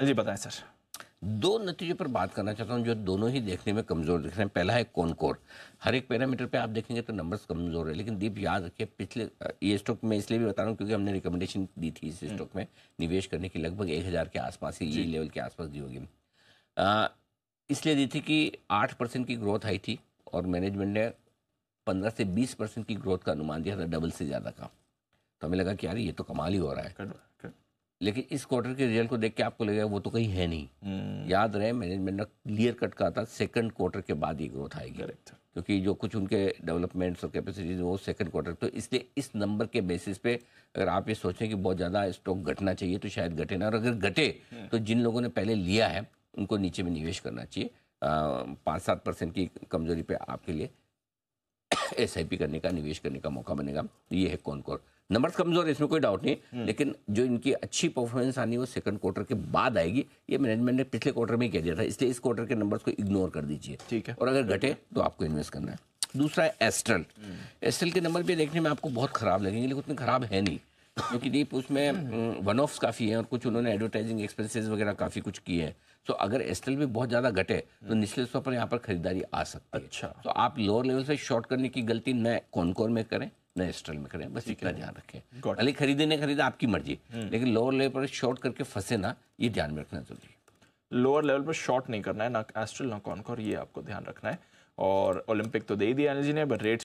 हाँ जी बताएं सर दो नतीजे पर बात करना चाहता हूँ जो दोनों ही देखने में कमज़ोर दिख रहे हैं पहला है कॉनकोर हर एक पैरामीटर पे आप देखेंगे तो नंबर्स कमज़ोर है लेकिन दीप याद रखिए पिछले ये स्टॉक में इसलिए भी बता रहा हूँ क्योंकि हमने रिकमेंडेशन दी थी इस स्टॉक में निवेश करने की लगभग एक हज़ार के आसपास ही ये लेवल के आसपास दी होगी इसलिए दी थी कि आठ परसेंट की ग्रोथ आई थी और मैनेजमेंट ने पंद्रह से बीस परसेंट की ग्रोथ का अनुमान दिया था डबल से ज़्यादा का तो हमें लगा कि यार ये तो कमाल ही हो रहा है लेकिन इस क्वार्टर के रिजल्ट को देख के आपको लगेगा वो तो कहीं है नहीं हम्म। याद रहे मैनेजमेंट ने क्लियर कट कहा था सेकंड क्वार्टर के बाद ही ग्रोथ आएगी क्योंकि जो कुछ उनके डेवलपमेंट्स और कैपेसिटीज वो सेकंड क्वार्टर तो इसलिए इस नंबर के बेसिस पे अगर आप ये सोचें कि बहुत ज़्यादा स्टॉक घटना चाहिए तो शायद घटे ना और अगर घटे हम्म। तो जिन लोगों ने पहले लिया है उनको नीचे में निवेश करना चाहिए पाँच सात परसेंट की कमजोरी पे आपके लिए एस करने का निवेश करने का मौका बनेगा तो ये है कौन कौन नंबर कमजोर है इसमें कोई डाउट नहीं हम्म। लेकिन जो इनकी अच्छी परफॉर्मेंस आनी वो सेकंड क्वार्टर के बाद आएगी ये मैनेजमेंट ने पिछले क्वार्टर में कह दिया था इसलिए इस क्वार्टर के नंबर्स को इग्नोर कर दीजिए ठीक है और अगर घटे तो आपको इन्वेस्ट करना है दूसरा है एस्ट्रल हम्म। एस्ट्रल के नंबर भी देखने में आपको बहुत खराब लगेंगे लेकिन उतने खराब है नहीं क्योंकि दीप उसमें वन ऑफ्स काफ़ी हैं और कुछ उन्होंने एडवर्टाइजिंग एक्सपेंसेस वगैरह काफ़ी कुछ किए हैं तो अगर एस्टल भी बहुत ज़्यादा घटे तो हम्म। निचले स्तर पर यहाँ पर खरीदारी आ सकती है अच्छा तो आप लोअर लेवल से शॉर्ट करने की गलती न कौन कौन में करें नए स्टॉल में करें बस इतना ध्यान रखें खरीदे नहीं खरीदे आपकी मर्जी हम्म। लेकिन लोअर लेवल पर शॉर्ट करके फंसे ना ये ध्यान में रखना जरूरी लोअर लेवल पर शॉर्ट नहीं करना है ना एस्ट्रल ना कॉनकॉर ये आपको ध्यान रखना है और ओलंपिक तो दे ही दिया जी ने बट रेट